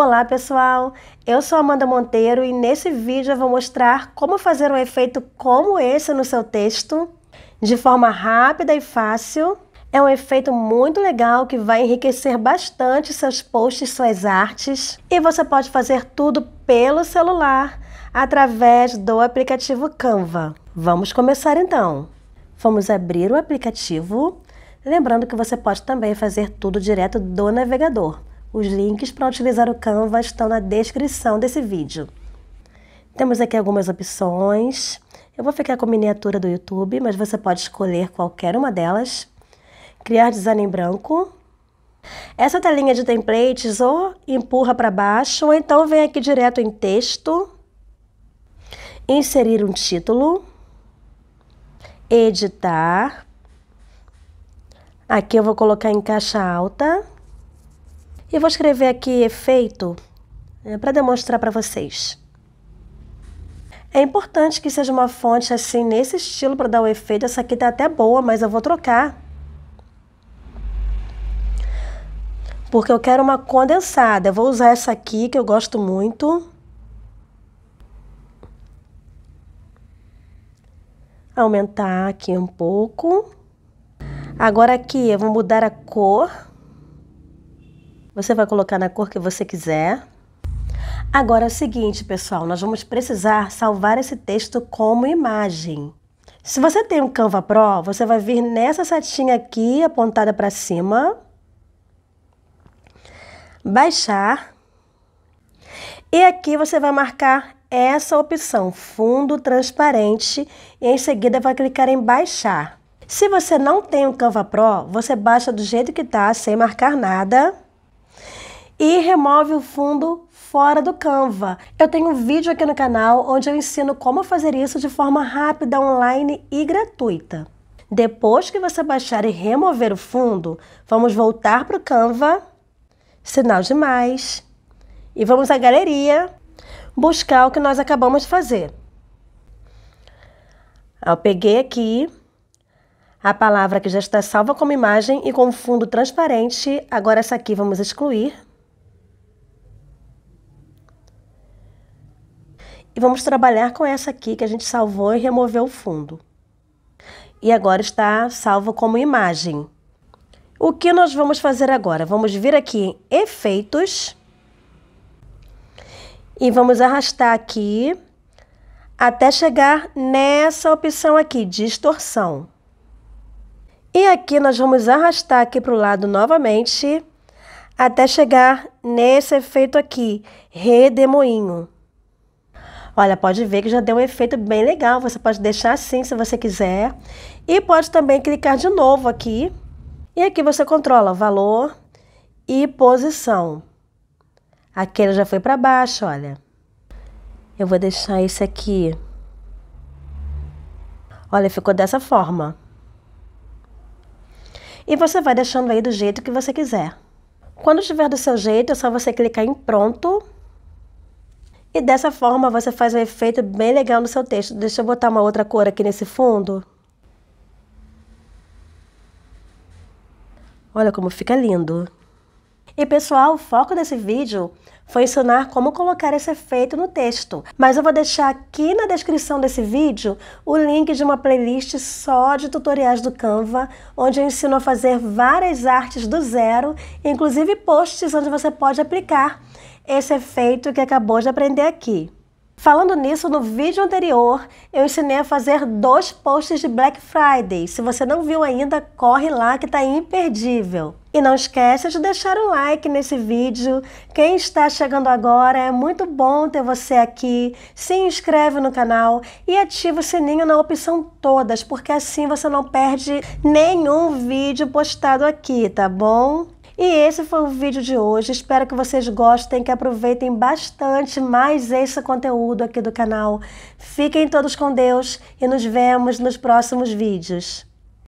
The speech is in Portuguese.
Olá pessoal, eu sou Amanda Monteiro e nesse vídeo eu vou mostrar como fazer um efeito como esse no seu texto de forma rápida e fácil. É um efeito muito legal que vai enriquecer bastante seus posts, suas artes e você pode fazer tudo pelo celular através do aplicativo Canva. Vamos começar então. Vamos abrir o aplicativo, lembrando que você pode também fazer tudo direto do navegador. Os links para utilizar o Canva estão na descrição desse vídeo. Temos aqui algumas opções. Eu vou ficar com a miniatura do YouTube, mas você pode escolher qualquer uma delas. Criar design em branco. Essa telinha de templates ou empurra para baixo, ou então vem aqui direto em texto. Inserir um título. Editar. Aqui eu vou colocar em caixa alta. Eu vou escrever aqui efeito eh, para demonstrar para vocês. É importante que seja uma fonte assim, nesse estilo, para dar o efeito. Essa aqui está até boa, mas eu vou trocar. Porque eu quero uma condensada. Eu vou usar essa aqui, que eu gosto muito. Aumentar aqui um pouco. Agora aqui, eu vou mudar a cor. Você vai colocar na cor que você quiser. Agora é o seguinte, pessoal, nós vamos precisar salvar esse texto como imagem. Se você tem um Canva Pro, você vai vir nessa setinha aqui, apontada para cima, baixar, e aqui você vai marcar essa opção, fundo transparente, e em seguida vai clicar em baixar. Se você não tem o um Canva Pro, você baixa do jeito que está, sem marcar nada e remove o fundo fora do Canva. Eu tenho um vídeo aqui no canal onde eu ensino como fazer isso de forma rápida, online e gratuita. Depois que você baixar e remover o fundo, vamos voltar para o Canva, sinal de mais, e vamos à galeria buscar o que nós acabamos de fazer. Ah, eu peguei aqui a palavra que já está salva como imagem e com fundo transparente, agora essa aqui vamos excluir. E vamos trabalhar com essa aqui que a gente salvou e removeu o fundo. E agora está salvo como imagem. O que nós vamos fazer agora? Vamos vir aqui em Efeitos e vamos arrastar aqui até chegar nessa opção aqui, Distorção. E aqui nós vamos arrastar aqui para o lado novamente até chegar nesse efeito aqui, redemoinho. Olha, pode ver que já deu um efeito bem legal. Você pode deixar assim se você quiser. E pode também clicar de novo aqui. E aqui você controla valor e posição. Aquele já foi para baixo, olha. Eu vou deixar esse aqui. Olha, ficou dessa forma. E você vai deixando aí do jeito que você quiser. Quando estiver do seu jeito, é só você clicar em pronto e dessa forma você faz um efeito bem legal no seu texto. Deixa eu botar uma outra cor aqui nesse fundo. Olha como fica lindo. E pessoal, o foco desse vídeo foi ensinar como colocar esse efeito no texto, mas eu vou deixar aqui na descrição desse vídeo o link de uma playlist só de tutoriais do Canva, onde eu ensino a fazer várias artes do zero, inclusive posts onde você pode aplicar esse efeito que acabou de aprender aqui. Falando nisso, no vídeo anterior eu ensinei a fazer dois posts de Black Friday. Se você não viu ainda, corre lá que está imperdível. E não esqueça de deixar um like nesse vídeo. Quem está chegando agora, é muito bom ter você aqui. Se inscreve no canal e ativa o sininho na opção todas, porque assim você não perde nenhum vídeo postado aqui, tá bom? E esse foi o vídeo de hoje. Espero que vocês gostem, que aproveitem bastante mais esse conteúdo aqui do canal. Fiquem todos com Deus e nos vemos nos próximos vídeos.